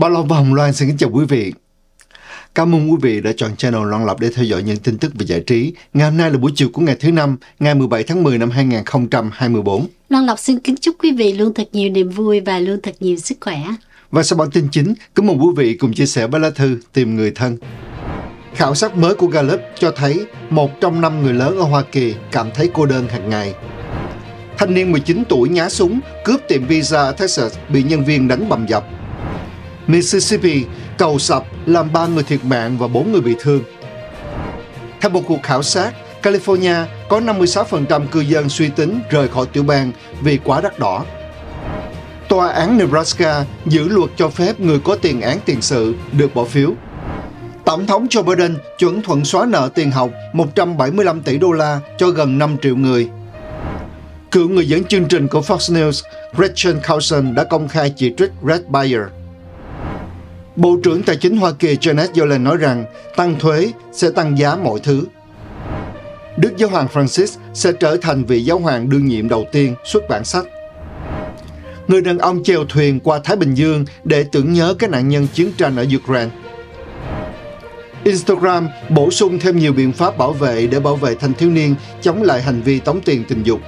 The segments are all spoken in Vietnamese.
Bà Long và Hồng Loan xin kính chào quý vị. Cảm ơn quý vị đã chọn channel Loan Lộc để theo dõi những tin tức về giải trí. Ngày hôm nay là buổi chiều của ngày thứ năm, ngày 17 tháng 10 năm 2024. Loan Lộc xin kính chúc quý vị luôn thật nhiều niềm vui và luôn thật nhiều sức khỏe. Và sau bản tin chính, cảm ơn quý vị cùng chia sẻ với lá thư tìm người thân. Khảo sát mới của Gallup cho thấy một trong năm người lớn ở Hoa Kỳ cảm thấy cô đơn hàng ngày. Thanh niên 19 tuổi nhá súng cướp tiệm visa ở Texas bị nhân viên đánh bầm dập Mississippi cầu sập làm 3 người thiệt mạng và 4 người bị thương. Theo một cuộc khảo sát, California có 56% cư dân suy tính rời khỏi tiểu bang vì quá đắt đỏ. Tòa án Nebraska giữ luật cho phép người có tiền án tiền sự được bỏ phiếu. Tổng thống Joe Biden chuẩn thuận xóa nợ tiền học 175 tỷ đô la cho gần 5 triệu người. Cựu người dẫn chương trình của Fox News Gretchen Carlson đã công khai chỉ trích Red Bayer. Bộ trưởng Tài chính Hoa Kỳ Janet Yellen nói rằng tăng thuế sẽ tăng giá mọi thứ. Đức Giáo hoàng Francis sẽ trở thành vị giáo hoàng đương nhiệm đầu tiên xuất bản sách. Người đàn ông chèo thuyền qua Thái Bình Dương để tưởng nhớ các nạn nhân chiến tranh ở Ukraine. Instagram bổ sung thêm nhiều biện pháp bảo vệ để bảo vệ thanh thiếu niên chống lại hành vi tống tiền tình dục.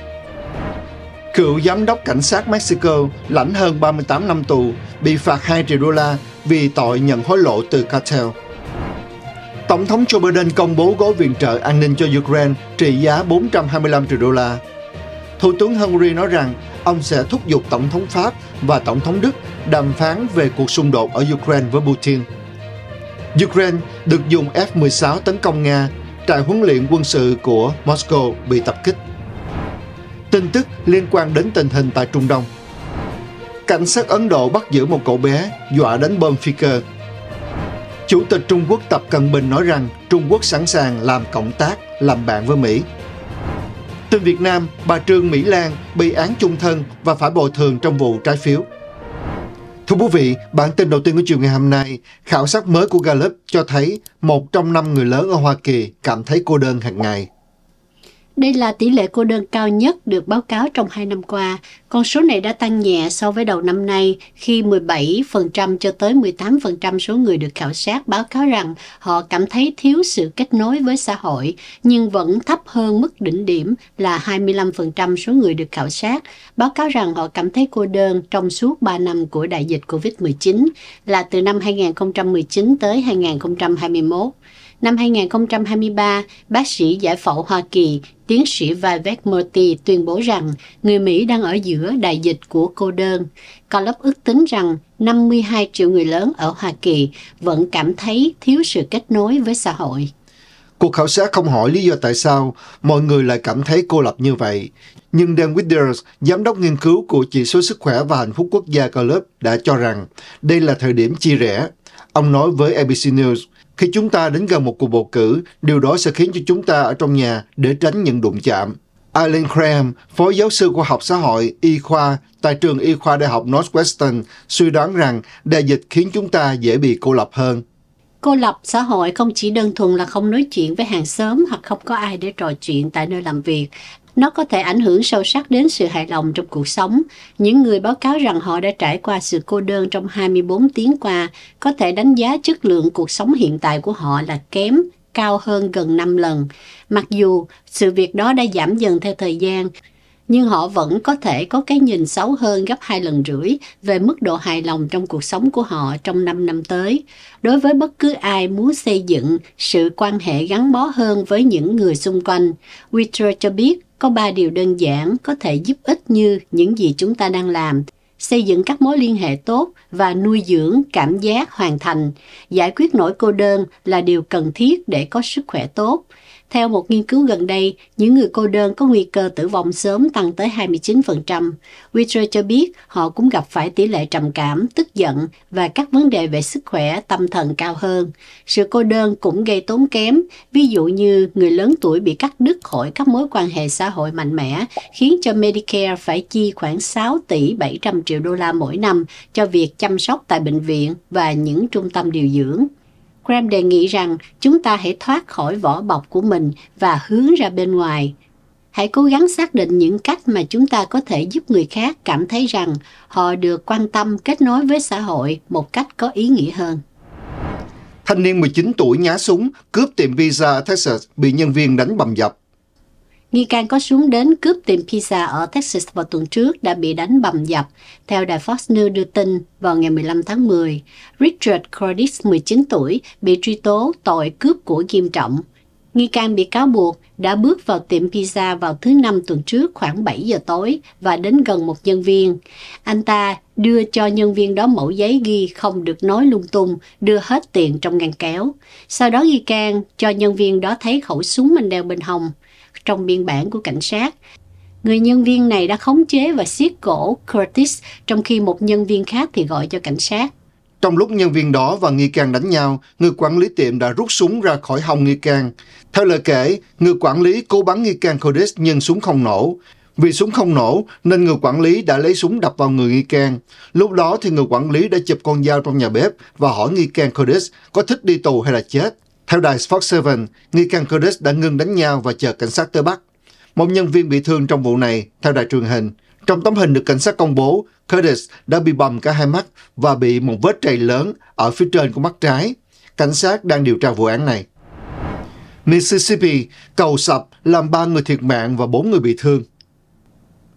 Cựu giám đốc cảnh sát Mexico lãnh hơn 38 năm tù, bị phạt 2 triệu đô la vì tội nhận hối lộ từ cartel. Tổng thống Joe Biden công bố gói viện trợ an ninh cho Ukraine trị giá 425 triệu đô la. Thủ tướng Hungary nói rằng ông sẽ thúc giục Tổng thống Pháp và Tổng thống Đức đàm phán về cuộc xung đột ở Ukraine với Putin. Ukraine được dùng F-16 tấn công Nga, trại huấn luyện quân sự của Moscow bị tập kích. Tin tức liên quan đến tình hình tại Trung Đông – cảnh sát Ấn Độ bắt giữ một cậu bé dọa đánh bom phi cơ. Chủ tịch Trung Quốc Tập Cận Bình nói rằng Trung Quốc sẵn sàng làm cộng tác, làm bạn với Mỹ. Từ Việt Nam, bà Trương Mỹ Lan bị án chung thân và phải bồi thường trong vụ trái phiếu. Thưa quý vị, bản tin đầu tiên của chiều ngày hôm nay, khảo sát mới của Gallup cho thấy một trong năm người lớn ở Hoa Kỳ cảm thấy cô đơn hàng ngày. Đây là tỷ lệ cô đơn cao nhất được báo cáo trong 2 năm qua. Con số này đã tăng nhẹ so với đầu năm nay khi 17% cho tới 18% số người được khảo sát báo cáo rằng họ cảm thấy thiếu sự kết nối với xã hội, nhưng vẫn thấp hơn mức đỉnh điểm là 25% số người được khảo sát báo cáo rằng họ cảm thấy cô đơn trong suốt 3 năm của đại dịch COVID-19 là từ năm 2019 tới 2021. Năm 2023, bác sĩ giải phẫu Hoa Kỳ, tiến sĩ Vivek Murthy tuyên bố rằng người Mỹ đang ở giữa đại dịch của cô đơn. Gallup ước tính rằng 52 triệu người lớn ở Hoa Kỳ vẫn cảm thấy thiếu sự kết nối với xã hội. Cuộc khảo sát không hỏi lý do tại sao mọi người lại cảm thấy cô lập như vậy. Nhưng Dan Withers, giám đốc nghiên cứu của chỉ số sức khỏe và hạnh phúc quốc gia Gallup đã cho rằng đây là thời điểm chia rẽ. Ông nói với ABC News, khi chúng ta đến gần một cuộc bầu cử, điều đó sẽ khiến cho chúng ta ở trong nhà để tránh những đụng chạm. Alan Graham, phó giáo sư khoa học xã hội y khoa tại trường y khoa Đại học Northwestern, suy đoán rằng đại dịch khiến chúng ta dễ bị cô lập hơn. Cô lập xã hội không chỉ đơn thuần là không nói chuyện với hàng xóm hoặc không có ai để trò chuyện tại nơi làm việc. Nó có thể ảnh hưởng sâu sắc đến sự hài lòng trong cuộc sống. Những người báo cáo rằng họ đã trải qua sự cô đơn trong 24 tiếng qua có thể đánh giá chất lượng cuộc sống hiện tại của họ là kém, cao hơn gần 5 lần. Mặc dù sự việc đó đã giảm dần theo thời gian, nhưng họ vẫn có thể có cái nhìn xấu hơn gấp hai lần rưỡi về mức độ hài lòng trong cuộc sống của họ trong 5 năm tới. Đối với bất cứ ai muốn xây dựng sự quan hệ gắn bó hơn với những người xung quanh, Witter cho biết có ba điều đơn giản có thể giúp ích như những gì chúng ta đang làm xây dựng các mối liên hệ tốt và nuôi dưỡng cảm giác hoàn thành giải quyết nỗi cô đơn là điều cần thiết để có sức khỏe tốt theo một nghiên cứu gần đây, những người cô đơn có nguy cơ tử vong sớm tăng tới 29%. Witcher cho biết họ cũng gặp phải tỷ lệ trầm cảm, tức giận và các vấn đề về sức khỏe, tâm thần cao hơn. Sự cô đơn cũng gây tốn kém, ví dụ như người lớn tuổi bị cắt đứt khỏi các mối quan hệ xã hội mạnh mẽ, khiến cho Medicare phải chi khoảng 6 tỷ 700 triệu đô la mỗi năm cho việc chăm sóc tại bệnh viện và những trung tâm điều dưỡng. Graham đề nghị rằng chúng ta hãy thoát khỏi vỏ bọc của mình và hướng ra bên ngoài. Hãy cố gắng xác định những cách mà chúng ta có thể giúp người khác cảm thấy rằng họ được quan tâm kết nối với xã hội một cách có ý nghĩa hơn. Thanh niên 19 tuổi nhá súng, cướp tiệm pizza Texas bị nhân viên đánh bầm dập. Nghi can có súng đến cướp tiệm pizza ở Texas vào tuần trước đã bị đánh bầm dập, theo đài Fox News đưa tin vào ngày 15 tháng 10. Richard Cordes, 19 tuổi, bị truy tố tội cướp của nghiêm trọng. Nghi can bị cáo buộc đã bước vào tiệm pizza vào thứ Năm tuần trước khoảng 7 giờ tối và đến gần một nhân viên. Anh ta đưa cho nhân viên đó mẫu giấy ghi không được nói lung tung, đưa hết tiền trong ngăn kéo. Sau đó nghi can cho nhân viên đó thấy khẩu súng mình đeo bên hông trong biên bản của cảnh sát. Người nhân viên này đã khống chế và siết cổ Curtis, trong khi một nhân viên khác thì gọi cho cảnh sát. Trong lúc nhân viên đó và nghi can đánh nhau, người quản lý tiệm đã rút súng ra khỏi hông nghi can. Theo lời kể, người quản lý cố bắn nghi can Curtis nhưng súng không nổ. Vì súng không nổ nên người quản lý đã lấy súng đập vào người nghi can. Lúc đó thì người quản lý đã chụp con dao trong nhà bếp và hỏi nghi can Curtis có thích đi tù hay là chết. Theo đài Fox 7, nghi can Curtis đã ngừng đánh nhau và chờ cảnh sát tới bắt. Một nhân viên bị thương trong vụ này, theo đài truyền hình. Trong tấm hình được cảnh sát công bố, Curtis đã bị bầm cả hai mắt và bị một vết trầy lớn ở phía trên của mắt trái. Cảnh sát đang điều tra vụ án này. Mississippi, cầu sập làm ba người thiệt mạng và bốn người bị thương.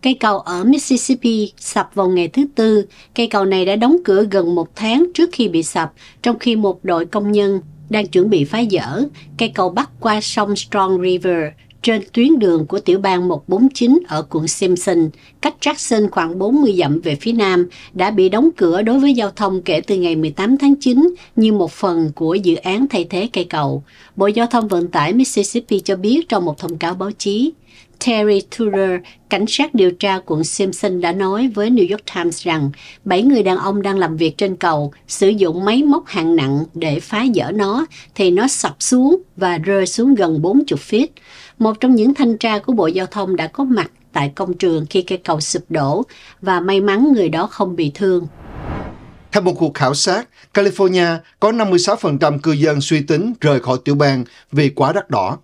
Cây cầu ở Mississippi sập vào ngày thứ Tư. Cây cầu này đã đóng cửa gần một tháng trước khi bị sập, trong khi một đội công nhân đang chuẩn bị phá dỡ cây cầu bắc qua sông Strong River trên tuyến đường của tiểu bang 149 ở quận Simpson, cách Jackson khoảng 40 dặm về phía nam, đã bị đóng cửa đối với giao thông kể từ ngày 18 tháng 9 như một phần của dự án thay thế cây cầu. Bộ Giao thông Vận tải Mississippi cho biết trong một thông cáo báo chí, Terry Tudor, cảnh sát điều tra quận Simpson đã nói với New York Times rằng bảy người đàn ông đang làm việc trên cầu sử dụng máy móc hạng nặng để phá dỡ nó thì nó sập xuống và rơi xuống gần 40 feet. Một trong những thanh tra của Bộ Giao thông đã có mặt tại công trường khi cây cầu sụp đổ và may mắn người đó không bị thương. Theo một cuộc khảo sát, California có 56% cư dân suy tính rời khỏi tiểu bang vì quá đắt đỏ.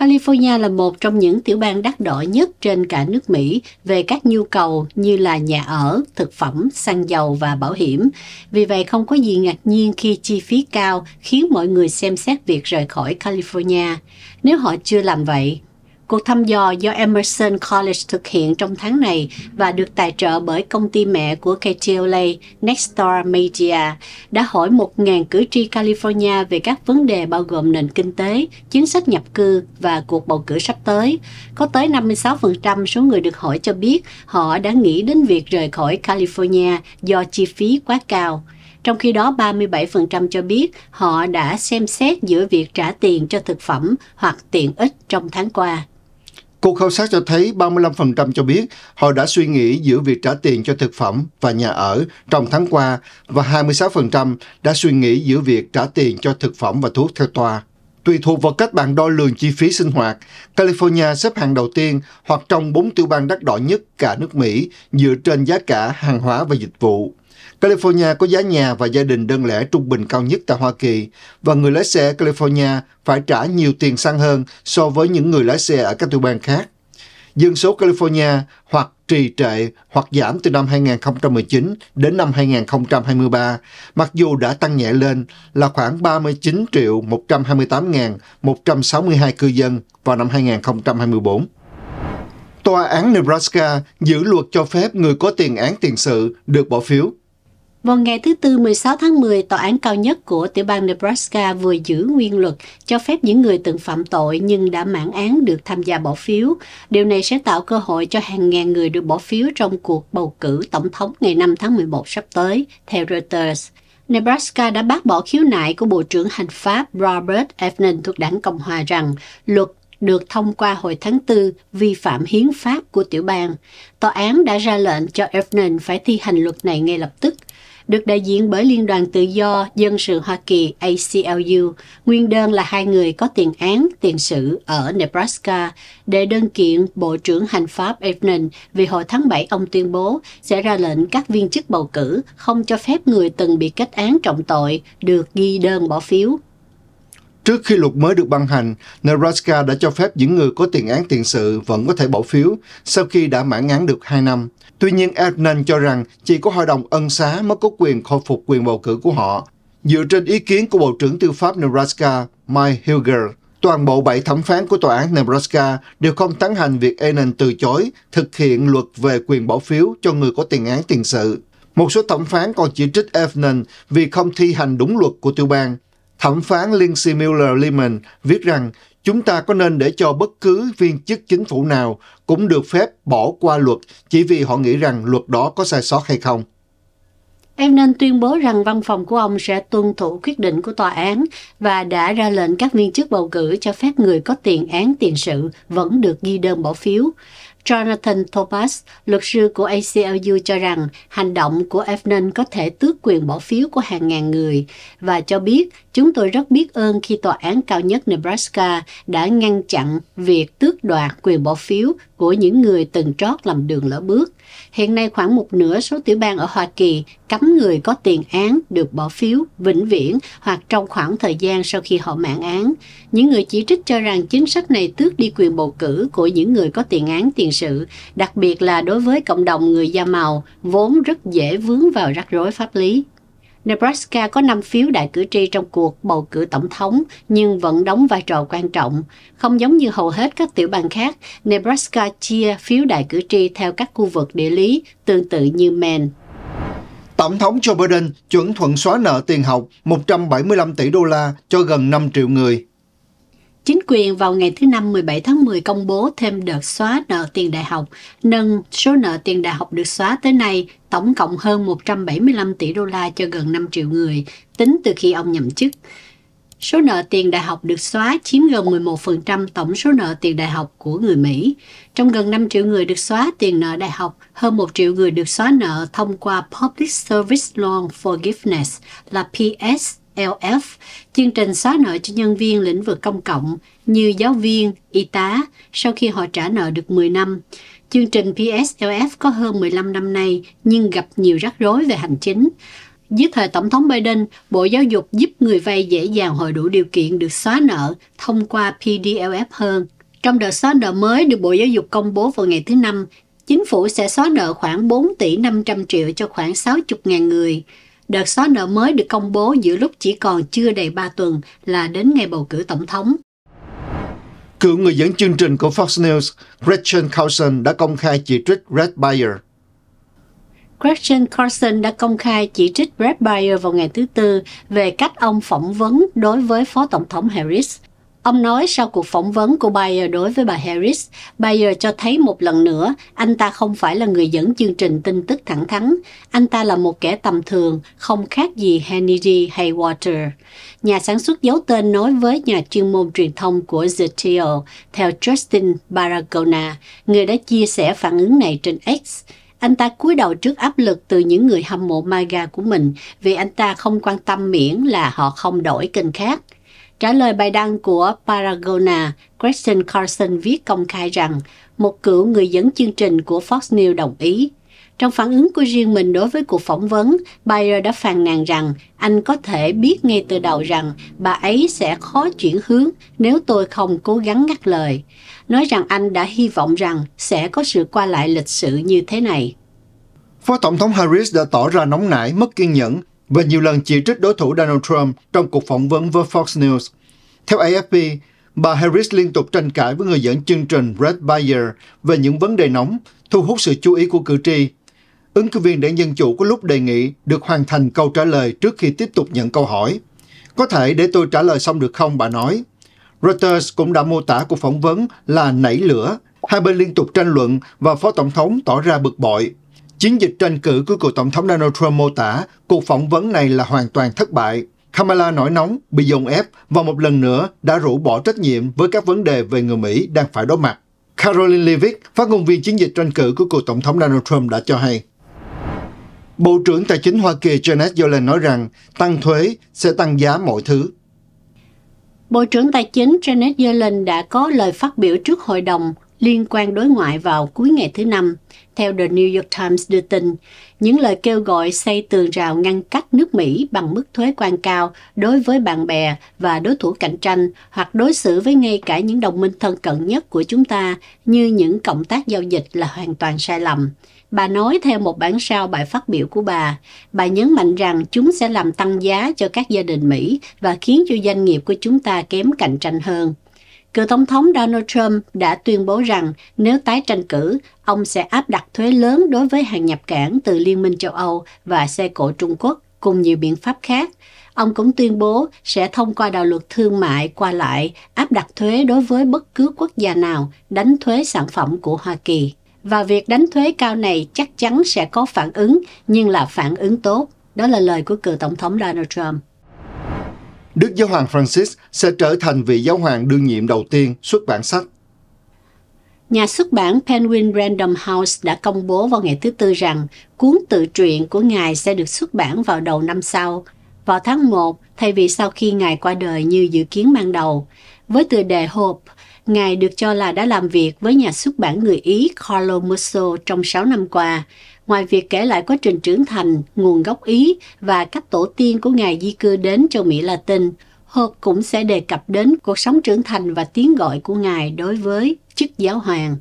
California là một trong những tiểu bang đắt đỏ nhất trên cả nước Mỹ về các nhu cầu như là nhà ở, thực phẩm, xăng dầu và bảo hiểm. Vì vậy không có gì ngạc nhiên khi chi phí cao khiến mọi người xem xét việc rời khỏi California nếu họ chưa làm vậy Cuộc thăm dò do Emerson College thực hiện trong tháng này và được tài trợ bởi công ty mẹ của KTLA, Nextdoor Media, đã hỏi 1.000 cử tri California về các vấn đề bao gồm nền kinh tế, chính sách nhập cư và cuộc bầu cử sắp tới. Có tới 56% số người được hỏi cho biết họ đã nghĩ đến việc rời khỏi California do chi phí quá cao. Trong khi đó 37% cho biết họ đã xem xét giữa việc trả tiền cho thực phẩm hoặc tiện ích trong tháng qua. Cuộc khảo sát cho thấy 35% cho biết họ đã suy nghĩ giữa việc trả tiền cho thực phẩm và nhà ở trong tháng qua và 26% đã suy nghĩ giữa việc trả tiền cho thực phẩm và thuốc theo tòa. Tùy thuộc vào cách bạn đo lường chi phí sinh hoạt, California xếp hạng đầu tiên hoặc trong bốn tiểu bang đắt đỏ nhất cả nước Mỹ dựa trên giá cả hàng hóa và dịch vụ. California có giá nhà và gia đình đơn lẻ trung bình cao nhất tại Hoa Kỳ và người lái xe California phải trả nhiều tiền xăng hơn so với những người lái xe ở các tiểu bang khác. Dân số California hoặc trì trệ hoặc giảm từ năm 2019 đến năm 2023, mặc dù đã tăng nhẹ lên là khoảng 39 triệu 128.162 cư dân vào năm 2024. Tòa án Nebraska giữ luật cho phép người có tiền án tiền sự được bỏ phiếu vào ngày thứ Tư 16 tháng 10, Tòa án cao nhất của tiểu bang Nebraska vừa giữ nguyên luật cho phép những người từng phạm tội nhưng đã mãn án được tham gia bỏ phiếu. Điều này sẽ tạo cơ hội cho hàng ngàn người được bỏ phiếu trong cuộc bầu cử tổng thống ngày 5 tháng 11 sắp tới, theo Reuters. Nebraska đã bác bỏ khiếu nại của Bộ trưởng Hành pháp Robert Evnin thuộc đảng Cộng hòa rằng luật được thông qua hồi tháng 4 vi phạm hiến pháp của tiểu bang. Tòa án đã ra lệnh cho Evnin phải thi hành luật này ngay lập tức được đại diện bởi Liên đoàn Tự do Dân sự Hoa Kỳ ACLU. Nguyên đơn là hai người có tiền án, tiền sự ở Nebraska để đơn kiện Bộ trưởng Hành pháp Evening vì hồi tháng 7 ông tuyên bố sẽ ra lệnh các viên chức bầu cử không cho phép người từng bị kết án trọng tội được ghi đơn bỏ phiếu. Trước khi luật mới được ban hành, Nebraska đã cho phép những người có tiền án tiền sự vẫn có thể bỏ phiếu sau khi đã mãn án được 2 năm. Tuy nhiên, Ednan cho rằng chỉ có hội đồng ân xá mới có quyền khôi phục quyền bầu cử của họ. Dựa trên ý kiến của Bộ trưởng Tư pháp Nebraska Mike Hilger, toàn bộ bảy thẩm phán của tòa án Nebraska đều không tán thành việc Enan từ chối thực hiện luật về quyền bỏ phiếu cho người có tiền án tiền sự. Một số thẩm phán còn chỉ trích Enan vì không thi hành đúng luật của tiểu bang. Thẩm phán Lindsay Miller-Lehman viết rằng chúng ta có nên để cho bất cứ viên chức chính phủ nào cũng được phép bỏ qua luật chỉ vì họ nghĩ rằng luật đó có sai sót hay không. Em nên tuyên bố rằng văn phòng của ông sẽ tuân thủ quyết định của tòa án và đã ra lệnh các viên chức bầu cử cho phép người có tiền án tiền sự vẫn được ghi đơn bỏ phiếu. Jonathan Thomas, luật sư của ACLU cho rằng hành động của Efnan có thể tước quyền bỏ phiếu của hàng ngàn người và cho biết chúng tôi rất biết ơn khi tòa án cao nhất Nebraska đã ngăn chặn việc tước đoạt quyền bỏ phiếu của những người từng trót làm đường lỡ bước. Hiện nay khoảng một nửa số tiểu bang ở Hoa Kỳ cấm người có tiền án được bỏ phiếu vĩnh viễn hoặc trong khoảng thời gian sau khi họ mãn án. Những người chỉ trích cho rằng chính sách này tước đi quyền bầu cử của những người có tiền án tiền sự, đặc biệt là đối với cộng đồng người da màu vốn rất dễ vướng vào rắc rối pháp lý. Nebraska có 5 phiếu đại cử tri trong cuộc bầu cử tổng thống nhưng vẫn đóng vai trò quan trọng. Không giống như hầu hết các tiểu bang khác, Nebraska chia phiếu đại cử tri theo các khu vực địa lý tương tự như Maine. Tổng thống Joe Biden chuẩn thuận xóa nợ tiền học 175 tỷ đô la cho gần 5 triệu người. Chính quyền vào ngày thứ Năm 17 tháng 10 công bố thêm đợt xóa nợ tiền đại học, nâng số nợ tiền đại học được xóa tới nay tổng cộng hơn 175 tỷ đô la cho gần 5 triệu người, tính từ khi ông nhậm chức. Số nợ tiền đại học được xóa chiếm gần 11% tổng số nợ tiền đại học của người Mỹ. Trong gần 5 triệu người được xóa tiền nợ đại học, hơn 1 triệu người được xóa nợ thông qua Public Service Loan Forgiveness là PS LF, chương trình xóa nợ cho nhân viên lĩnh vực công cộng như giáo viên, y tá sau khi họ trả nợ được 10 năm. Chương trình PSLF có hơn 15 năm nay nhưng gặp nhiều rắc rối về hành chính. Dưới thời Tổng thống Biden, Bộ Giáo dục giúp người vay dễ dàng hội đủ điều kiện được xóa nợ thông qua PDLF hơn. Trong đợt xóa nợ mới được Bộ Giáo dục công bố vào ngày thứ Năm, chính phủ sẽ xóa nợ khoảng 4 tỷ 500 triệu cho khoảng 60.000 người. Đợt xóa nợ mới được công bố giữa lúc chỉ còn chưa đầy 3 tuần là đến ngày bầu cử tổng thống. Cựu người dẫn chương trình của Fox News, Gretchen Carlson đã công khai chỉ trích Red Bayer. Gretchen Carlson đã công khai chỉ trích Brad Bayer vào ngày thứ Tư về cách ông phỏng vấn đối với Phó Tổng thống Harris. Ông nói sau cuộc phỏng vấn của Bayer đối với bà Harris, Bayer cho thấy một lần nữa anh ta không phải là người dẫn chương trình tin tức thẳng thắn. Anh ta là một kẻ tầm thường, không khác gì Hannity hay Water. Nhà sản xuất giấu tên nói với nhà chuyên môn truyền thông của The Deal, theo Justin Baragona, người đã chia sẻ phản ứng này trên X anh ta cúi đầu trước áp lực từ những người hâm mộ MAGA của mình vì anh ta không quan tâm miễn là họ không đổi kênh khác. Trả lời bài đăng của Paragona, Kristen Carson viết công khai rằng một cựu người dẫn chương trình của Fox News đồng ý. Trong phản ứng của riêng mình đối với cuộc phỏng vấn, Bayer đã phàn nàn rằng anh có thể biết ngay từ đầu rằng bà ấy sẽ khó chuyển hướng nếu tôi không cố gắng ngắt lời. Nói rằng anh đã hy vọng rằng sẽ có sự qua lại lịch sử như thế này. Phó Tổng thống Harris đã tỏ ra nóng nảy, mất kiên nhẫn và nhiều lần chỉ trích đối thủ Donald Trump trong cuộc phỏng vấn với Fox News. Theo AFP, bà Harris liên tục tranh cãi với người dẫn chương trình Brett Bayer về những vấn đề nóng, thu hút sự chú ý của cử tri. Ứng cử viên đảng Dân Chủ có lúc đề nghị được hoàn thành câu trả lời trước khi tiếp tục nhận câu hỏi. Có thể để tôi trả lời xong được không, bà nói. Reuters cũng đã mô tả cuộc phỏng vấn là nảy lửa. Hai bên liên tục tranh luận và Phó Tổng thống tỏ ra bực bội Chiến dịch tranh cử của cựu tổng thống Donald Trump mô tả cuộc phỏng vấn này là hoàn toàn thất bại. Kamala nổi nóng, bị dồn ép và một lần nữa đã rũ bỏ trách nhiệm với các vấn đề về người Mỹ đang phải đối mặt. Caroline Leavitt, phát ngôn viên chiến dịch tranh cử của cựu tổng thống Donald Trump đã cho hay. Bộ trưởng Tài chính Hoa Kỳ Janet Yellen nói rằng tăng thuế sẽ tăng giá mọi thứ. Bộ trưởng Tài chính Janet Yellen đã có lời phát biểu trước hội đồng liên quan đối ngoại vào cuối ngày thứ Năm. Theo The New York Times đưa tin, những lời kêu gọi xây tường rào ngăn cách nước Mỹ bằng mức thuế quan cao đối với bạn bè và đối thủ cạnh tranh hoặc đối xử với ngay cả những đồng minh thân cận nhất của chúng ta như những cộng tác giao dịch là hoàn toàn sai lầm. Bà nói theo một bản sao bài phát biểu của bà, bà nhấn mạnh rằng chúng sẽ làm tăng giá cho các gia đình Mỹ và khiến cho doanh nghiệp của chúng ta kém cạnh tranh hơn. Cựu Tổng thống Donald Trump đã tuyên bố rằng nếu tái tranh cử, ông sẽ áp đặt thuế lớn đối với hàng nhập cảng từ Liên minh châu Âu và xe cộ Trung Quốc cùng nhiều biện pháp khác. Ông cũng tuyên bố sẽ thông qua đạo luật thương mại qua lại áp đặt thuế đối với bất cứ quốc gia nào đánh thuế sản phẩm của Hoa Kỳ. Và việc đánh thuế cao này chắc chắn sẽ có phản ứng, nhưng là phản ứng tốt. Đó là lời của cựu Tổng thống Donald Trump. Đức Giáo hoàng Francis sẽ trở thành vị giáo hoàng đương nhiệm đầu tiên xuất bản sách. Nhà xuất bản Penguin Random House đã công bố vào ngày thứ Tư rằng cuốn tự truyện của ngài sẽ được xuất bản vào đầu năm sau, vào tháng 1, thay vì sau khi ngài qua đời như dự kiến ban đầu. Với tựa đề Hope, ngài được cho là đã làm việc với nhà xuất bản người Ý Carlo Musso trong 6 năm qua. Ngoài việc kể lại quá trình trưởng thành, nguồn gốc Ý và cách tổ tiên của Ngài di cư đến châu Mỹ Latin, Hộp cũng sẽ đề cập đến cuộc sống trưởng thành và tiếng gọi của Ngài đối với chức giáo hoàng.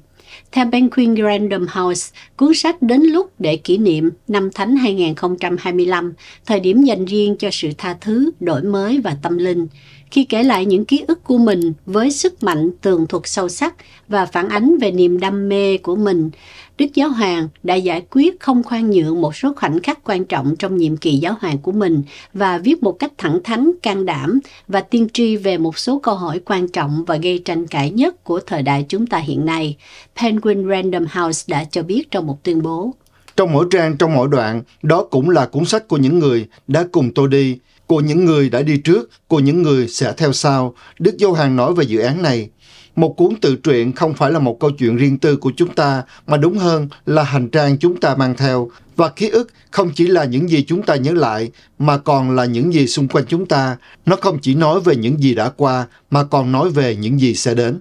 Theo Penguin Random House, cuốn sách đến lúc để kỷ niệm năm Thánh 2025, thời điểm dành riêng cho sự tha thứ, đổi mới và tâm linh khi kể lại những ký ức của mình với sức mạnh tường thuật sâu sắc và phản ánh về niềm đam mê của mình. Đức Giáo Hoàng đã giải quyết không khoan nhượng một số khoảnh khắc quan trọng trong nhiệm kỳ giáo hoàng của mình và viết một cách thẳng thắn, can đảm và tiên tri về một số câu hỏi quan trọng và gây tranh cãi nhất của thời đại chúng ta hiện nay. Penguin Random House đã cho biết trong một tuyên bố. Trong mỗi trang, trong mỗi đoạn, đó cũng là cuốn sách của những người đã cùng tôi đi, của những người đã đi trước, của những người sẽ theo sau. Đức Dâu Hàng nói về dự án này. Một cuốn tự truyện không phải là một câu chuyện riêng tư của chúng ta, mà đúng hơn là hành trang chúng ta mang theo. Và ký ức không chỉ là những gì chúng ta nhớ lại, mà còn là những gì xung quanh chúng ta. Nó không chỉ nói về những gì đã qua, mà còn nói về những gì sẽ đến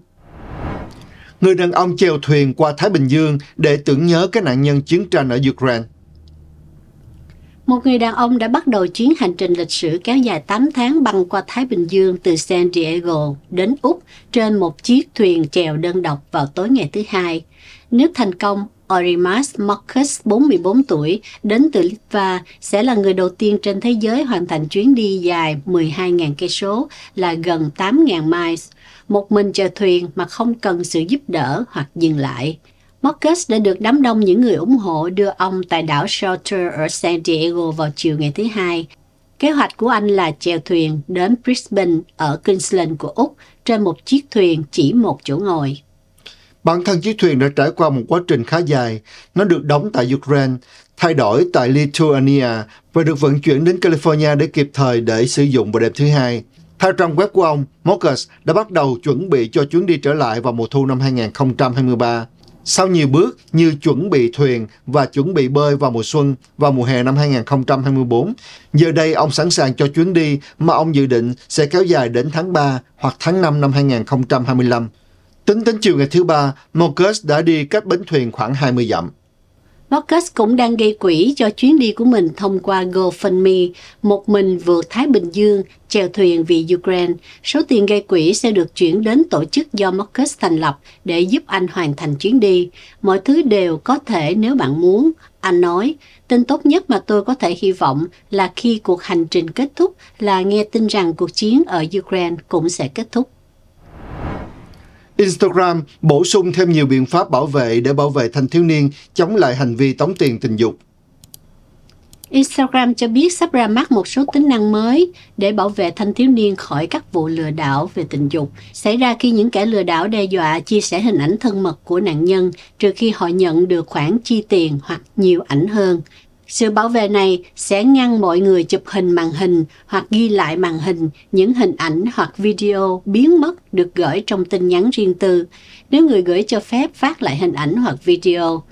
người đàn ông chèo thuyền qua Thái Bình Dương để tưởng nhớ các nạn nhân chiến tranh ở Ukraine một người đàn ông đã bắt đầu chuyến hành trình lịch sử kéo dài 8 tháng băng qua Thái Bình Dương từ San Diego đến Úc trên một chiếc thuyền chèo đơn độc vào tối ngày thứ hai. Nếu thành công, Orimas Marcus, 44 tuổi, đến từ Litva sẽ là người đầu tiên trên thế giới hoàn thành chuyến đi dài 12.000 cây số là gần 8.000 miles, một mình chèo thuyền mà không cần sự giúp đỡ hoặc dừng lại. Marcus đã được đám đông những người ủng hộ đưa ông tại đảo Shelter ở San Diego vào chiều ngày thứ Hai. Kế hoạch của anh là chèo thuyền đến Brisbane ở Queensland của Úc trên một chiếc thuyền chỉ một chỗ ngồi. Bản thân chiếc thuyền đã trải qua một quá trình khá dài. Nó được đóng tại Ukraine, thay đổi tại Lithuania và được vận chuyển đến California để kịp thời để sử dụng vào đêm thứ hai. Theo trang web của ông, Marcus đã bắt đầu chuẩn bị cho chuyến đi trở lại vào mùa thu năm 2023. Sau nhiều bước như chuẩn bị thuyền và chuẩn bị bơi vào mùa xuân và mùa hè năm 2024, giờ đây ông sẵn sàng cho chuyến đi mà ông dự định sẽ kéo dài đến tháng 3 hoặc tháng 5 năm 2025. Tính đến chiều ngày thứ ba, Marcus đã đi cách bến thuyền khoảng 20 dặm. Marcus cũng đang gây quỹ cho chuyến đi của mình thông qua GoFundMe, một mình vượt Thái Bình Dương, chèo thuyền vì Ukraine. Số tiền gây quỹ sẽ được chuyển đến tổ chức do Marcus thành lập để giúp anh hoàn thành chuyến đi. Mọi thứ đều có thể nếu bạn muốn. Anh nói, tin tốt nhất mà tôi có thể hy vọng là khi cuộc hành trình kết thúc là nghe tin rằng cuộc chiến ở Ukraine cũng sẽ kết thúc. Instagram bổ sung thêm nhiều biện pháp bảo vệ để bảo vệ thanh thiếu niên chống lại hành vi tống tiền tình dục. Instagram cho biết sắp ra mắt một số tính năng mới để bảo vệ thanh thiếu niên khỏi các vụ lừa đảo về tình dục xảy ra khi những kẻ lừa đảo đe dọa chia sẻ hình ảnh thân mật của nạn nhân trừ khi họ nhận được khoản chi tiền hoặc nhiều ảnh hơn. Sự bảo vệ này sẽ ngăn mọi người chụp hình màn hình hoặc ghi lại màn hình, những hình ảnh hoặc video biến mất được gửi trong tin nhắn riêng tư, nếu người gửi cho phép phát lại hình ảnh hoặc video.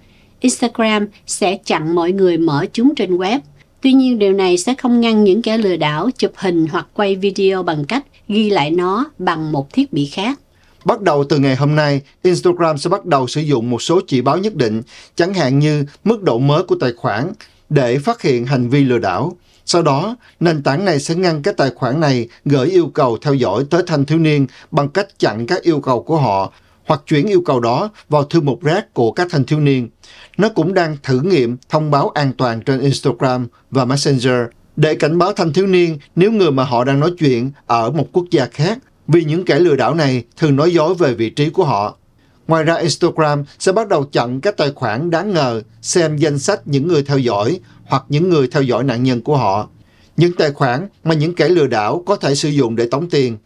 Instagram sẽ chặn mọi người mở chúng trên web. Tuy nhiên điều này sẽ không ngăn những kẻ lừa đảo chụp hình hoặc quay video bằng cách ghi lại nó bằng một thiết bị khác. Bắt đầu từ ngày hôm nay, Instagram sẽ bắt đầu sử dụng một số chỉ báo nhất định, chẳng hạn như mức độ mới của tài khoản, để phát hiện hành vi lừa đảo. Sau đó, nền tảng này sẽ ngăn các tài khoản này gửi yêu cầu theo dõi tới thanh thiếu niên bằng cách chặn các yêu cầu của họ hoặc chuyển yêu cầu đó vào thư mục rác của các thanh thiếu niên. Nó cũng đang thử nghiệm thông báo an toàn trên Instagram và Messenger để cảnh báo thanh thiếu niên nếu người mà họ đang nói chuyện ở một quốc gia khác vì những kẻ lừa đảo này thường nói dối về vị trí của họ. Ngoài ra, Instagram sẽ bắt đầu chặn các tài khoản đáng ngờ xem danh sách những người theo dõi hoặc những người theo dõi nạn nhân của họ. Những tài khoản mà những kẻ lừa đảo có thể sử dụng để tống tiền.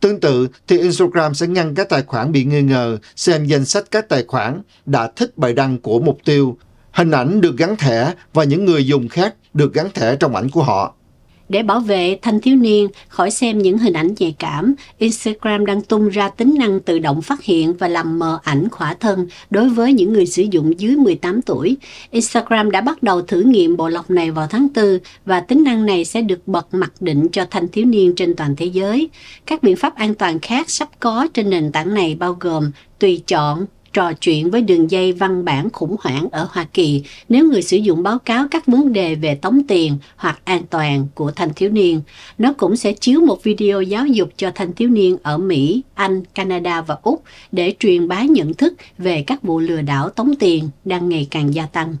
Tương tự thì Instagram sẽ ngăn các tài khoản bị nghi ngờ xem danh sách các tài khoản đã thích bài đăng của mục tiêu. Hình ảnh được gắn thẻ và những người dùng khác được gắn thẻ trong ảnh của họ. Để bảo vệ thanh thiếu niên khỏi xem những hình ảnh nhạy cảm, Instagram đang tung ra tính năng tự động phát hiện và làm mờ ảnh khỏa thân đối với những người sử dụng dưới 18 tuổi. Instagram đã bắt đầu thử nghiệm bộ lọc này vào tháng 4 và tính năng này sẽ được bật mặc định cho thanh thiếu niên trên toàn thế giới. Các biện pháp an toàn khác sắp có trên nền tảng này bao gồm tùy chọn, trò chuyện với đường dây văn bản khủng hoảng ở Hoa Kỳ nếu người sử dụng báo cáo các vấn đề về tống tiền hoặc an toàn của thanh thiếu niên. Nó cũng sẽ chiếu một video giáo dục cho thanh thiếu niên ở Mỹ, Anh, Canada và Úc để truyền bá nhận thức về các vụ lừa đảo tống tiền đang ngày càng gia tăng.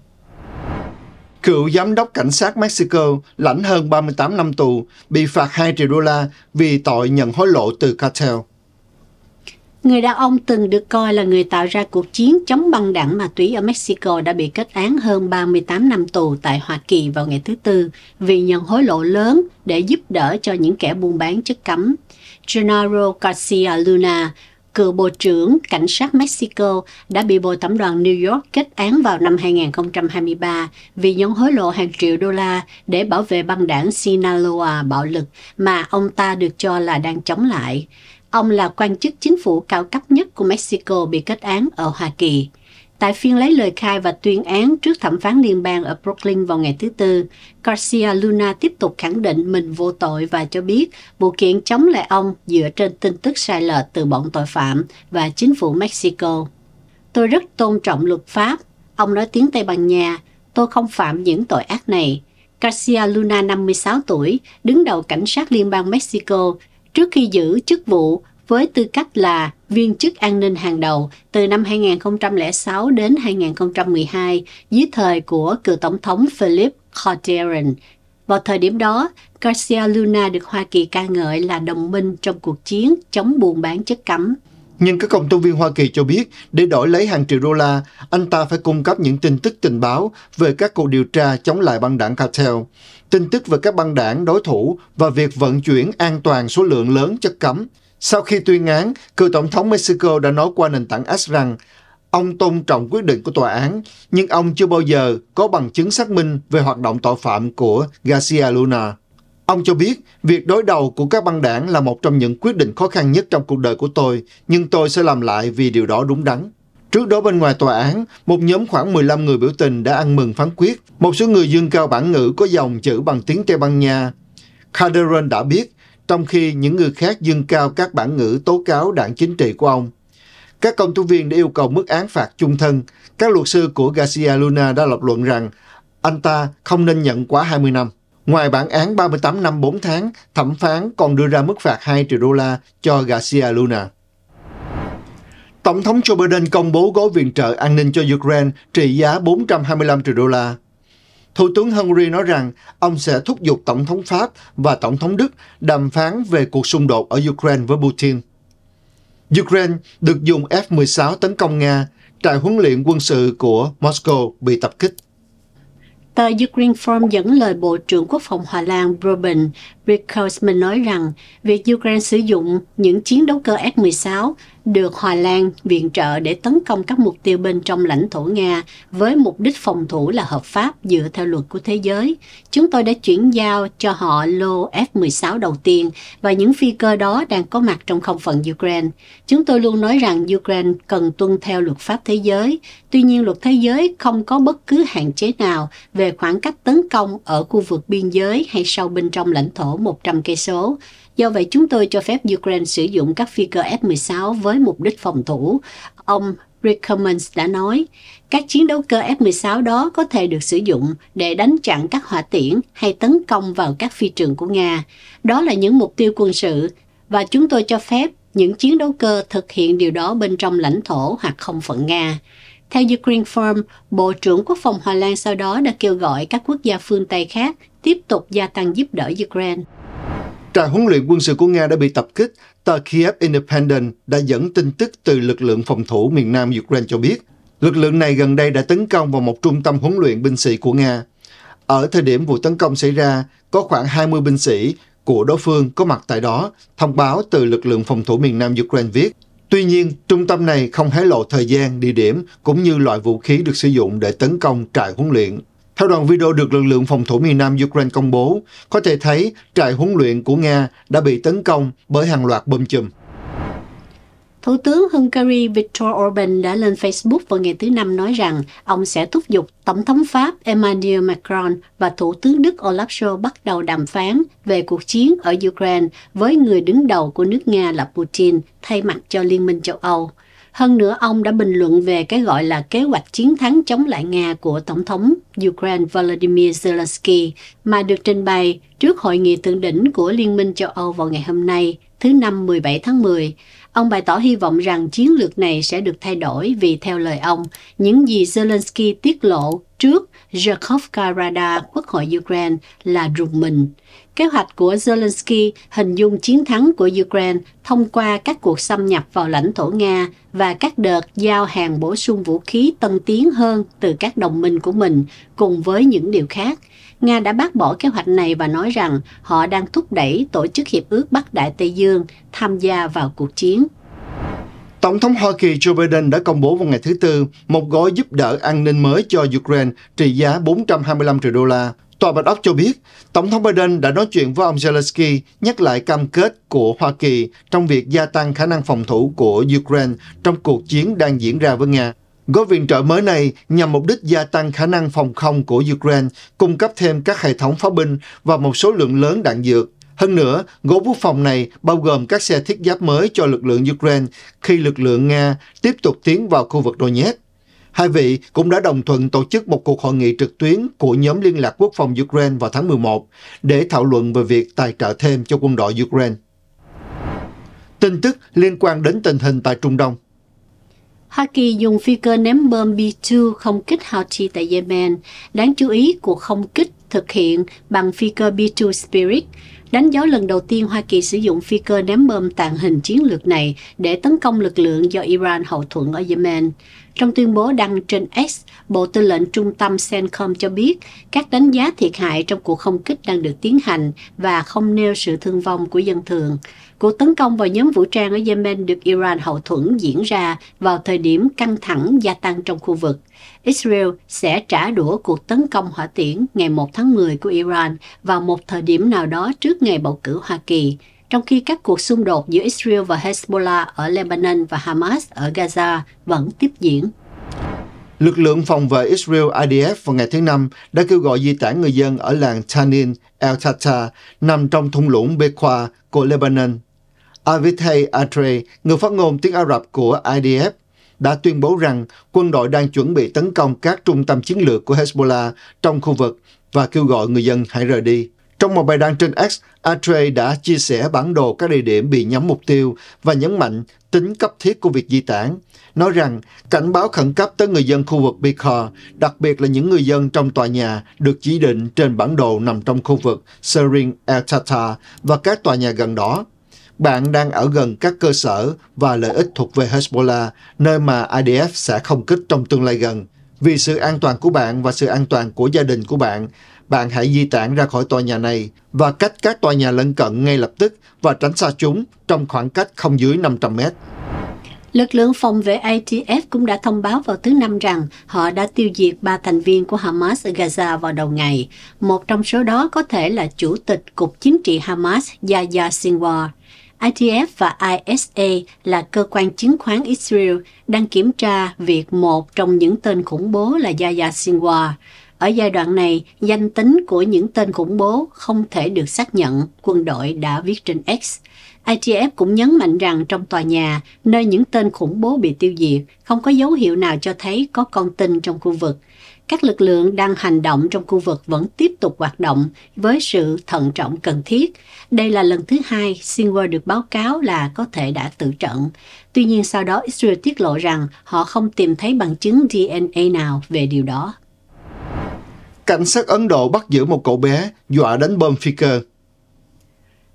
Cựu giám đốc cảnh sát Mexico lãnh hơn 38 năm tù, bị phạt 2 triệu đô la vì tội nhận hối lộ từ cartel. Người đàn ông từng được coi là người tạo ra cuộc chiến chống băng đảng ma túy ở Mexico đã bị kết án hơn 38 năm tù tại Hoa Kỳ vào ngày thứ Tư vì nhận hối lộ lớn để giúp đỡ cho những kẻ buôn bán chất cấm. Genaro Garcia Luna, cựu Bộ trưởng Cảnh sát Mexico đã bị Bộ thẩm đoàn New York kết án vào năm 2023 vì nhận hối lộ hàng triệu đô la để bảo vệ băng đảng Sinaloa bạo lực mà ông ta được cho là đang chống lại. Ông là quan chức chính phủ cao cấp nhất của Mexico bị kết án ở Hoa Kỳ. Tại phiên lấy lời khai và tuyên án trước thẩm phán liên bang ở Brooklyn vào ngày thứ Tư, Garcia Luna tiếp tục khẳng định mình vô tội và cho biết vụ kiện chống lại ông dựa trên tin tức sai lệch từ bọn tội phạm và chính phủ Mexico. Tôi rất tôn trọng luật pháp. Ông nói tiếng Tây Ban Nha. Tôi không phạm những tội ác này. Garcia Luna, 56 tuổi, đứng đầu cảnh sát liên bang Mexico, trước khi giữ chức vụ với tư cách là viên chức an ninh hàng đầu từ năm 2006 đến 2012 dưới thời của cựu tổng thống Philip Calderon. Vào thời điểm đó, Garcia Luna được Hoa Kỳ ca ngợi là đồng minh trong cuộc chiến chống buôn bán chất cấm. Nhưng các công tố viên Hoa Kỳ cho biết, để đổi lấy hàng triệu đô la, anh ta phải cung cấp những tin tức tình báo về các cuộc điều tra chống lại băng đảng cartel, tin tức về các băng đảng đối thủ và việc vận chuyển an toàn số lượng lớn chất cấm. Sau khi tuyên án, cựu tổng thống Mexico đã nói qua nền tảng X rằng ông tôn trọng quyết định của tòa án, nhưng ông chưa bao giờ có bằng chứng xác minh về hoạt động tội phạm của Garcia Luna. Ông cho biết, việc đối đầu của các băng đảng là một trong những quyết định khó khăn nhất trong cuộc đời của tôi, nhưng tôi sẽ làm lại vì điều đó đúng đắn. Trước đó bên ngoài tòa án, một nhóm khoảng 15 người biểu tình đã ăn mừng phán quyết. Một số người dương cao bản ngữ có dòng chữ bằng tiếng Tây Ban Nha. Calderon đã biết, trong khi những người khác dương cao các bản ngữ tố cáo đảng chính trị của ông. Các công tố viên đã yêu cầu mức án phạt chung thân. Các luật sư của Garcia Luna đã lập luận rằng anh ta không nên nhận quá 20 năm. Ngoài bản án 38 năm 4 tháng, thẩm phán còn đưa ra mức phạt 2 triệu đô la cho Garcia Luna. Tổng thống Joe Biden công bố gói viện trợ an ninh cho Ukraine trị giá 425 triệu đô la. Thủ tướng Hungary nói rằng ông sẽ thúc giục Tổng thống Pháp và Tổng thống Đức đàm phán về cuộc xung đột ở Ukraine với Putin. Ukraine được dùng F-16 tấn công Nga, trại huấn luyện quân sự của Moscow bị tập kích. Tờ The Green dẫn lời Bộ trưởng Quốc phòng Hà Lan Robin Rickholzman nói rằng việc Ukraine sử dụng những chiến đấu cơ F-16 được Hòa Lan viện trợ để tấn công các mục tiêu bên trong lãnh thổ Nga với mục đích phòng thủ là hợp pháp dựa theo luật của thế giới. Chúng tôi đã chuyển giao cho họ lô F-16 đầu tiên và những phi cơ đó đang có mặt trong không phận Ukraine. Chúng tôi luôn nói rằng Ukraine cần tuân theo luật pháp thế giới. Tuy nhiên, luật thế giới không có bất cứ hạn chế nào về khoảng cách tấn công ở khu vực biên giới hay sâu bên trong lãnh thổ lỗ 100 cây số. Do vậy chúng tôi cho phép Ukraine sử dụng các phi cơ F-16 với mục đích phòng thủ. Ông Rickermans đã nói, các chiến đấu cơ F-16 đó có thể được sử dụng để đánh chặn các hỏa tiễn hay tấn công vào các phi trường của Nga. Đó là những mục tiêu quân sự và chúng tôi cho phép những chiến đấu cơ thực hiện điều đó bên trong lãnh thổ hoặc không phận Nga. Theo Ukraine Firm, Bộ trưởng Quốc phòng Hà Lan sau đó đã kêu gọi các quốc gia phương Tây khác tiếp tục gia tăng giúp đỡ Ukraine. Trại huấn luyện quân sự của Nga đã bị tập kích. Tờ Kiev Independent đã dẫn tin tức từ lực lượng phòng thủ miền Nam Ukraine cho biết, lực lượng này gần đây đã tấn công vào một trung tâm huấn luyện binh sĩ của Nga. Ở thời điểm vụ tấn công xảy ra, có khoảng 20 binh sĩ của đối phương có mặt tại đó, thông báo từ lực lượng phòng thủ miền Nam Ukraine viết. Tuy nhiên, trung tâm này không hé lộ thời gian, địa điểm cũng như loại vũ khí được sử dụng để tấn công trại huấn luyện. Theo đoạn video được lực lượng phòng thủ miền Nam Ukraine công bố, có thể thấy trại huấn luyện của Nga đã bị tấn công bởi hàng loạt bom chùm. Thủ tướng Hungary Viktor Orbán đã lên Facebook vào ngày thứ Năm nói rằng ông sẽ thúc giục Tổng thống Pháp Emmanuel Macron và Thủ tướng Đức Olaf Scholz bắt đầu đàm phán về cuộc chiến ở Ukraine với người đứng đầu của nước Nga là Putin thay mặt cho Liên minh châu Âu. Hơn nữa, ông đã bình luận về cái gọi là kế hoạch chiến thắng chống lại Nga của Tổng thống Ukraine Volodymyr Zelensky mà được trình bày trước hội nghị thượng đỉnh của Liên minh châu Âu vào ngày hôm nay, thứ Năm 17 tháng 10. Ông bày tỏ hy vọng rằng chiến lược này sẽ được thay đổi vì theo lời ông, những gì Zelensky tiết lộ trước Zhakovka Rada Quốc hội Ukraine là rùng mình. Kế hoạch của Zelensky hình dung chiến thắng của Ukraine thông qua các cuộc xâm nhập vào lãnh thổ Nga và các đợt giao hàng bổ sung vũ khí tân tiến hơn từ các đồng minh của mình cùng với những điều khác. Nga đã bác bỏ kế hoạch này và nói rằng họ đang thúc đẩy Tổ chức Hiệp ước Bắc Đại Tây Dương tham gia vào cuộc chiến. Tổng thống Hoa Kỳ Joe Biden đã công bố vào ngày thứ Tư một gói giúp đỡ an ninh mới cho Ukraine trị giá 425 triệu đô la Tòa Bạch Ốc cho biết, Tổng thống Biden đã nói chuyện với ông Zelensky nhắc lại cam kết của Hoa Kỳ trong việc gia tăng khả năng phòng thủ của Ukraine trong cuộc chiến đang diễn ra với Nga. Gói viện trợ mới này nhằm mục đích gia tăng khả năng phòng không của Ukraine, cung cấp thêm các hệ thống pháo binh và một số lượng lớn đạn dược. Hơn nữa, gói quốc phòng này bao gồm các xe thiết giáp mới cho lực lượng Ukraine khi lực lượng Nga tiếp tục tiến vào khu vực Donetsk. Hai vị cũng đã đồng thuận tổ chức một cuộc hội nghị trực tuyến của nhóm liên lạc quốc phòng Ukraine vào tháng 11 để thảo luận về việc tài trợ thêm cho quân đội Ukraine. Tin tức liên quan đến tình hình tại Trung Đông Hoa Kỳ dùng phi cơ ném bom B-2 không kích Houthi tại Yemen. Đáng chú ý, cuộc không kích thực hiện bằng phi cơ B-2 Spirit – đánh dấu lần đầu tiên Hoa Kỳ sử dụng phi cơ ném bom tàng hình chiến lược này để tấn công lực lượng do Iran hậu thuẫn ở Yemen. Trong tuyên bố đăng trên X, Bộ Tư lệnh Trung tâm CENTCOM cho biết các đánh giá thiệt hại trong cuộc không kích đang được tiến hành và không nêu sự thương vong của dân thường. Cuộc tấn công vào nhóm vũ trang ở Yemen được Iran hậu thuẫn diễn ra vào thời điểm căng thẳng gia tăng trong khu vực. Israel sẽ trả đũa cuộc tấn công hỏa tiễn ngày 1 tháng 10 của Iran vào một thời điểm nào đó trước ngày bầu cử Hoa Kỳ, trong khi các cuộc xung đột giữa Israel và Hezbollah ở Lebanon và Hamas ở Gaza vẫn tiếp diễn. Lực lượng phòng vệ Israel IDF vào ngày thứ Năm đã kêu gọi di tản người dân ở làng Tanin El Tata nằm trong thung lũng Bequa của Lebanon Avitay Atre, người phát ngôn tiếng Ả Rập của IDF, đã tuyên bố rằng quân đội đang chuẩn bị tấn công các trung tâm chiến lược của Hezbollah trong khu vực và kêu gọi người dân hãy rời đi. Trong một bài đăng trên X, Atre đã chia sẻ bản đồ các địa điểm bị nhắm mục tiêu và nhấn mạnh tính cấp thiết của việc di tản, nói rằng cảnh báo khẩn cấp tới người dân khu vực Bikar, đặc biệt là những người dân trong tòa nhà được chỉ định trên bản đồ nằm trong khu vực Sering El Tata và các tòa nhà gần đó bạn đang ở gần các cơ sở và lợi ích thuộc về Hezbollah, nơi mà IDF sẽ không kích trong tương lai gần. Vì sự an toàn của bạn và sự an toàn của gia đình của bạn, bạn hãy di tản ra khỏi tòa nhà này và cách các tòa nhà lân cận ngay lập tức và tránh xa chúng trong khoảng cách không dưới 500 mét. Lực lượng phòng vệ ITF cũng đã thông báo vào thứ Năm rằng họ đã tiêu diệt ba thành viên của Hamas ở Gaza vào đầu ngày. Một trong số đó có thể là Chủ tịch Cục Chính trị Hamas Yahya Sinwar. ITF và ISA là cơ quan chứng khoán Israel đang kiểm tra việc một trong những tên khủng bố là Yaya Sinwar. Ở giai đoạn này, danh tính của những tên khủng bố không thể được xác nhận, quân đội đã viết trên X. ITF cũng nhấn mạnh rằng trong tòa nhà, nơi những tên khủng bố bị tiêu diệt, không có dấu hiệu nào cho thấy có con tin trong khu vực các lực lượng đang hành động trong khu vực vẫn tiếp tục hoạt động với sự thận trọng cần thiết. Đây là lần thứ hai Sinwar được báo cáo là có thể đã tự trận. Tuy nhiên sau đó Israel tiết lộ rằng họ không tìm thấy bằng chứng DNA nào về điều đó. Cảnh sát Ấn Độ bắt giữ một cậu bé dọa đánh bom phi cơ.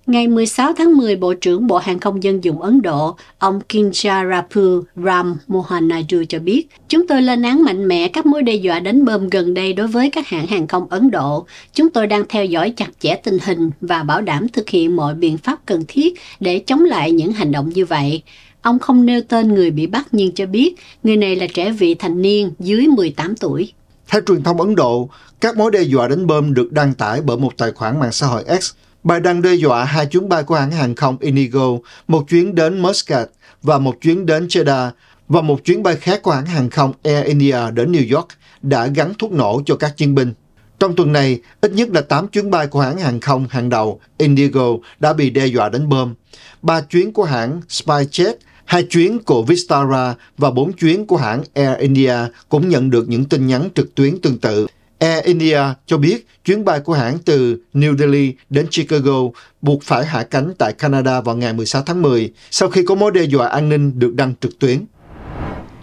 Ngày 16 tháng 10, Bộ trưởng Bộ Hàng không Dân dụng Ấn Độ, ông Kincharapu Ram Mohan Naidu cho biết, chúng tôi lên án mạnh mẽ các mối đe dọa đánh bom gần đây đối với các hãng hàng không Ấn Độ. Chúng tôi đang theo dõi chặt chẽ tình hình và bảo đảm thực hiện mọi biện pháp cần thiết để chống lại những hành động như vậy. Ông không nêu tên người bị bắt nhưng cho biết người này là trẻ vị thành niên dưới 18 tuổi. Theo truyền thông Ấn Độ, các mối đe dọa đánh bom được đăng tải bởi một tài khoản mạng xã hội X – Bài đăng đe dọa hai chuyến bay của hãng hàng không Inigo, một chuyến đến Muscat và một chuyến đến Jeddah và một chuyến bay khác của hãng hàng không Air India đến New York đã gắn thuốc nổ cho các chiến binh. Trong tuần này, ít nhất là 8 chuyến bay của hãng hàng không hàng đầu Indigo đã bị đe dọa đánh bom. Ba chuyến của hãng SpiceJet, hai chuyến của Vistara và bốn chuyến của hãng Air India cũng nhận được những tin nhắn trực tuyến tương tự. Air India cho biết chuyến bay của hãng từ New Delhi đến Chicago buộc phải hạ cánh tại Canada vào ngày 16 tháng 10 sau khi có mối đe dọa an ninh được đăng trực tuyến.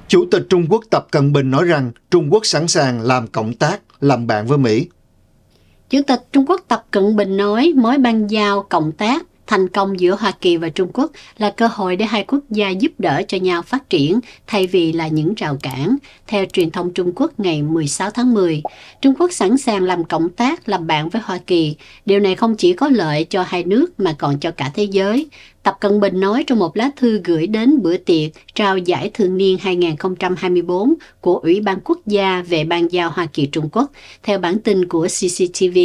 Chủ tịch Trung Quốc Tập Cận Bình nói rằng Trung Quốc sẵn sàng làm cộng tác, làm bạn với Mỹ. Chủ tịch Trung Quốc Tập Cận Bình nói mối ban giao cộng tác Thành công giữa Hoa Kỳ và Trung Quốc là cơ hội để hai quốc gia giúp đỡ cho nhau phát triển thay vì là những rào cản. Theo truyền thông Trung Quốc ngày 16 tháng 10, Trung Quốc sẵn sàng làm cộng tác, làm bạn với Hoa Kỳ. Điều này không chỉ có lợi cho hai nước mà còn cho cả thế giới. Tập Cận Bình nói trong một lá thư gửi đến bữa tiệc trao giải thường niên 2024 của Ủy ban Quốc gia về ban giao Hoa Kỳ Trung Quốc, theo bản tin của CCTV.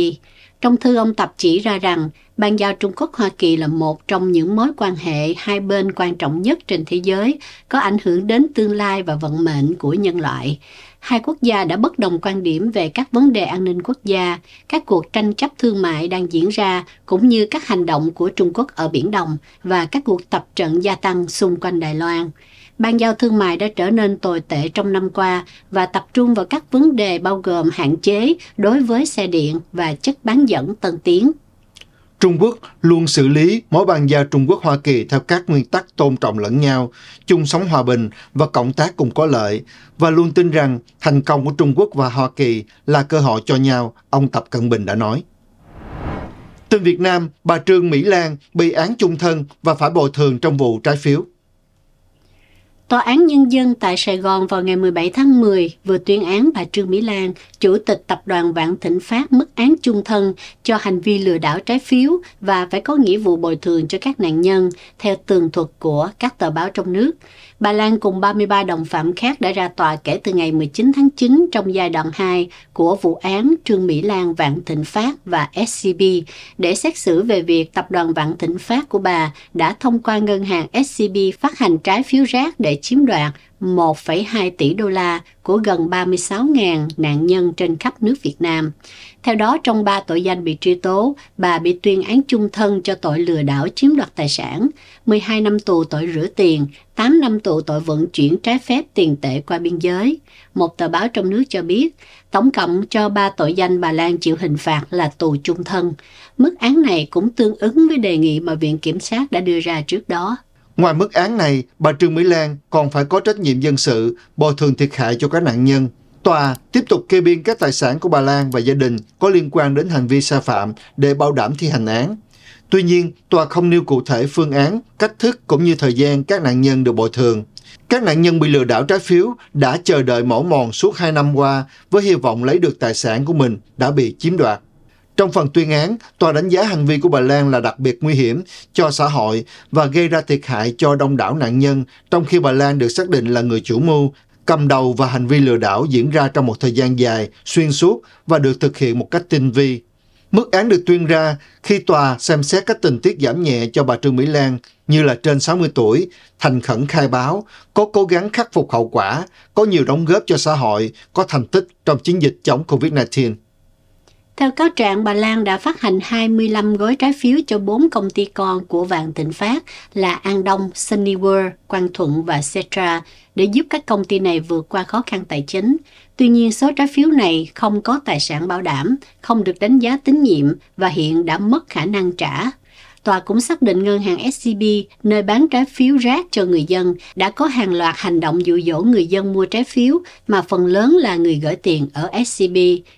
Trong thư ông Tập chỉ ra rằng ban giao Trung Quốc-Hoa Kỳ là một trong những mối quan hệ hai bên quan trọng nhất trên thế giới, có ảnh hưởng đến tương lai và vận mệnh của nhân loại. Hai quốc gia đã bất đồng quan điểm về các vấn đề an ninh quốc gia, các cuộc tranh chấp thương mại đang diễn ra, cũng như các hành động của Trung Quốc ở Biển Đông và các cuộc tập trận gia tăng xung quanh Đài Loan ban giao thương mại đã trở nên tồi tệ trong năm qua và tập trung vào các vấn đề bao gồm hạn chế đối với xe điện và chất bán dẫn tân tiến Trung Quốc luôn xử lý mối bang giao Trung Quốc-Hoa Kỳ theo các nguyên tắc tôn trọng lẫn nhau, chung sống hòa bình và cộng tác cùng có lợi, và luôn tin rằng thành công của Trung Quốc và Hoa Kỳ là cơ hội cho nhau, ông Tập Cận Bình đã nói. Tin Việt Nam, bà Trương Mỹ Lan bị án chung thân và phải bồi thường trong vụ trái phiếu. Tòa án Nhân dân tại Sài Gòn vào ngày 17 tháng 10 vừa tuyên án bà Trương Mỹ Lan, chủ tịch tập đoàn Vạn Thịnh Phát mức án chung thân cho hành vi lừa đảo trái phiếu và phải có nghĩa vụ bồi thường cho các nạn nhân theo tường thuật của các tờ báo trong nước. Bà Lan cùng 33 đồng phạm khác đã ra tòa kể từ ngày 19 tháng 9 trong giai đoạn 2 của vụ án Trương Mỹ Lan Vạn Thịnh Phát và SCB để xét xử về việc tập đoàn Vạn Thịnh Phát của bà đã thông qua ngân hàng SCB phát hành trái phiếu rác để chiếm đoạt 1,2 tỷ đô la của gần 36.000 nạn nhân trên khắp nước Việt Nam. Theo đó, trong ba tội danh bị truy tố, bà bị tuyên án chung thân cho tội lừa đảo chiếm đoạt tài sản, 12 năm tù tội rửa tiền, 8 năm tù tội vận chuyển trái phép tiền tệ qua biên giới. Một tờ báo trong nước cho biết, tổng cộng cho ba tội danh bà Lan chịu hình phạt là tù chung thân. Mức án này cũng tương ứng với đề nghị mà Viện Kiểm sát đã đưa ra trước đó. Ngoài mức án này, bà Trương Mỹ Lan còn phải có trách nhiệm dân sự, bồi thường thiệt hại cho các nạn nhân. Tòa tiếp tục kê biên các tài sản của bà Lan và gia đình có liên quan đến hành vi sai phạm để bảo đảm thi hành án. Tuy nhiên, tòa không nêu cụ thể phương án, cách thức cũng như thời gian các nạn nhân được bồi thường. Các nạn nhân bị lừa đảo trái phiếu đã chờ đợi mỏ mòn suốt 2 năm qua với hy vọng lấy được tài sản của mình đã bị chiếm đoạt. Trong phần tuyên án, tòa đánh giá hành vi của bà Lan là đặc biệt nguy hiểm cho xã hội và gây ra thiệt hại cho đông đảo nạn nhân, trong khi bà Lan được xác định là người chủ mưu, cầm đầu và hành vi lừa đảo diễn ra trong một thời gian dài, xuyên suốt và được thực hiện một cách tinh vi. Mức án được tuyên ra khi tòa xem xét các tình tiết giảm nhẹ cho bà Trương Mỹ Lan như là trên 60 tuổi, thành khẩn khai báo, có cố gắng khắc phục hậu quả, có nhiều đóng góp cho xã hội, có thành tích trong chiến dịch chống COVID-19. Theo cáo trạng, bà Lan đã phát hành 25 gói trái phiếu cho 4 công ty con của Vạn Thịnh Phát là An Đông, Sunny World, Quang Thuận và Cetra để giúp các công ty này vượt qua khó khăn tài chính. Tuy nhiên, số trái phiếu này không có tài sản bảo đảm, không được đánh giá tín nhiệm và hiện đã mất khả năng trả tòa cũng xác định ngân hàng SCB, nơi bán trái phiếu rác cho người dân, đã có hàng loạt hành động dụ dỗ người dân mua trái phiếu mà phần lớn là người gửi tiền ở SCB,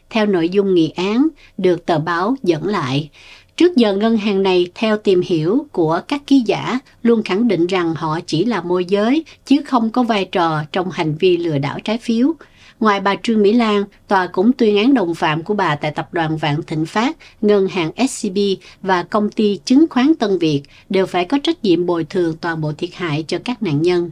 theo nội dung nghị án được tờ báo dẫn lại. Trước giờ ngân hàng này, theo tìm hiểu của các ký giả, luôn khẳng định rằng họ chỉ là môi giới, chứ không có vai trò trong hành vi lừa đảo trái phiếu. Ngoài bà Trương Mỹ Lan, tòa cũng tuyên án đồng phạm của bà tại tập đoàn Vạn Thịnh Phát, ngân hàng SCB và công ty chứng khoán Tân Việt đều phải có trách nhiệm bồi thường toàn bộ thiệt hại cho các nạn nhân.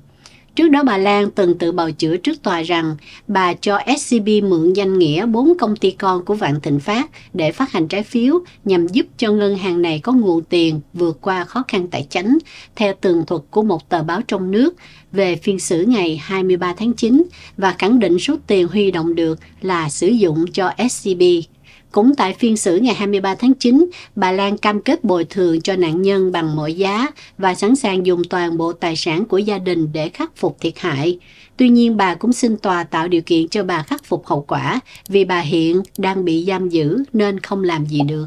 Trước đó bà Lan từng tự bào chữa trước tòa rằng bà cho SCB mượn danh nghĩa bốn công ty con của Vạn Thịnh Phát để phát hành trái phiếu nhằm giúp cho ngân hàng này có nguồn tiền vượt qua khó khăn tài chính. theo tường thuật của một tờ báo trong nước về phiên xử ngày 23 tháng 9 và khẳng định số tiền huy động được là sử dụng cho SCB. Cũng tại phiên xử ngày 23 tháng 9, bà Lan cam kết bồi thường cho nạn nhân bằng mọi giá và sẵn sàng dùng toàn bộ tài sản của gia đình để khắc phục thiệt hại. Tuy nhiên, bà cũng xin tòa tạo điều kiện cho bà khắc phục hậu quả vì bà hiện đang bị giam giữ nên không làm gì được.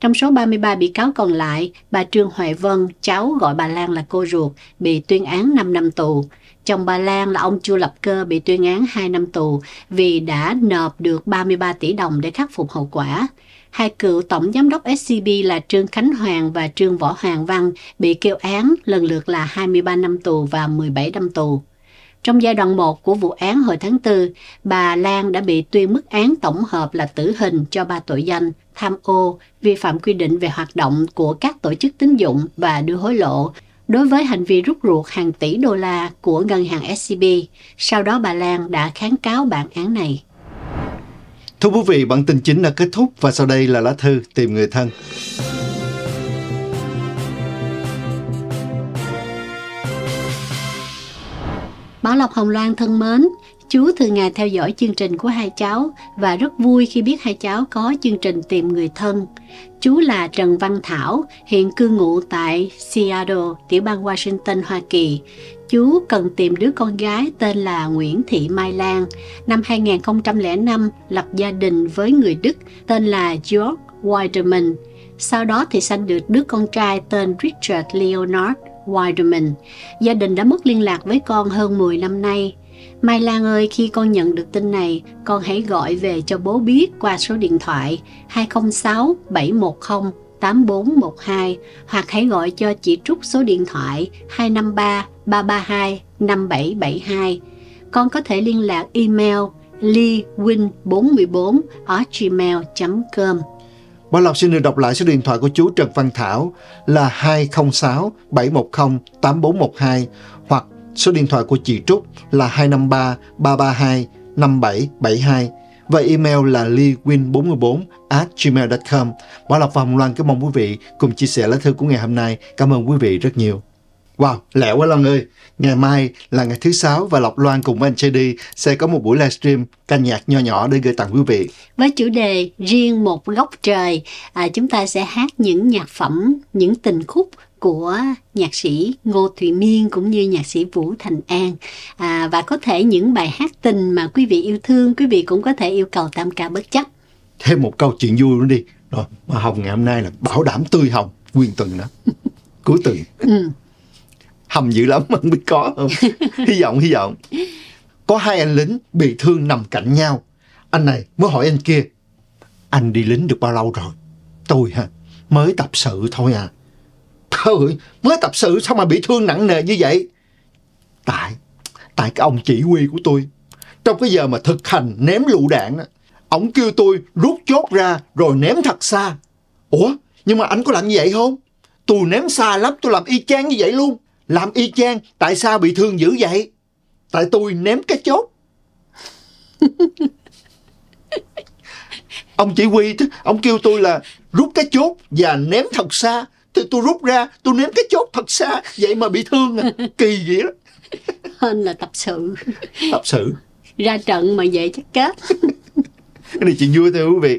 Trong số 33 bị cáo còn lại, bà Trương Huệ Vân, cháu gọi bà Lan là cô ruột, bị tuyên án 5 năm tù. Chồng bà Lan là ông Chu Lập Cơ bị tuyên án 2 năm tù vì đã nộp được 33 tỷ đồng để khắc phục hậu quả. Hai cựu tổng giám đốc SCB là Trương Khánh Hoàng và Trương Võ Hoàng Văn bị kêu án lần lượt là 23 năm tù và 17 năm tù. Trong giai đoạn 1 của vụ án hồi tháng 4, bà Lan đã bị tuyên mức án tổng hợp là tử hình cho ba tội danh tham ô, vi phạm quy định về hoạt động của các tổ chức tín dụng và đưa hối lộ đối với hành vi rút ruột hàng tỷ đô la của ngân hàng SCB. Sau đó bà Lan đã kháng cáo bản án này. Thưa quý vị, bản tin chính đã kết thúc và sau đây là lá thư tìm người thân. Bảo Lộc Hồng Loan thân mến, chú thường ngày theo dõi chương trình của hai cháu và rất vui khi biết hai cháu có chương trình tìm người thân. Chú là Trần Văn Thảo, hiện cư ngụ tại Seattle, tiểu bang Washington, Hoa Kỳ. Chú cần tìm đứa con gái tên là Nguyễn Thị Mai Lan. Năm 2005 lập gia đình với người Đức tên là George Weiderman. Sau đó thì sanh được đứa con trai tên Richard Leonard Widerman. Gia đình đã mất liên lạc với con hơn 10 năm nay. Mai Lan ơi, khi con nhận được tin này, con hãy gọi về cho bố biết qua số điện thoại 206 710 8412 hoặc hãy gọi cho chị Trúc số điện thoại 253 332 5772. Con có thể liên lạc email leewin414 gmail.com. Bảo Lộc xin được đọc lại số điện thoại của chú Trần Văn Thảo là 206 710 8412 hoặc số điện thoại của chị Trúc là 253 332 5772 và email là liwin44 at gmail.com. Bảo Lộc và Hồng Loan cảm mong quý vị cùng chia sẻ lá thư của ngày hôm nay. Cảm ơn quý vị rất nhiều. Wow, lẹ quá Loan ơi. Ngày mai là ngày thứ sáu và Lộc Loan cùng với anh JD sẽ có một buổi livestream ca nhạc nho nhỏ để gửi tặng quý vị. Với chủ đề Riêng một góc trời, à, chúng ta sẽ hát những nhạc phẩm, những tình khúc của nhạc sĩ Ngô Thụy Miên cũng như nhạc sĩ Vũ Thành An à, và có thể những bài hát tình mà quý vị yêu thương quý vị cũng có thể yêu cầu tam ca bất chấp thêm một câu chuyện vui nữa đi rồi mà hồng ngày hôm nay là bảo đảm tươi hồng nguyên tuần đó cuối tuần ừ hầm dữ lắm không biết có không hy vọng hy vọng có hai anh lính bị thương nằm cạnh nhau anh này mới hỏi anh kia anh đi lính được bao lâu rồi tôi ha mới tập sự thôi à thôi mới tập sự sao mà bị thương nặng nề như vậy tại tại cái ông chỉ huy của tôi trong cái giờ mà thực hành ném lựu đạn đó ổng kêu tôi rút chốt ra rồi ném thật xa ủa nhưng mà anh có làm như vậy không tôi ném xa lắm tôi làm y chang như vậy luôn làm y chang Tại sao bị thương dữ vậy Tại tôi ném cái chốt Ông chỉ huy Ông kêu tôi là rút cái chốt Và ném thật xa Thì tôi rút ra tôi ném cái chốt thật xa Vậy mà bị thương à Kỳ vậy đó Hên là tập sự Tập sự Ra trận mà vậy chắc kết Cái này chuyện vui thôi quý vị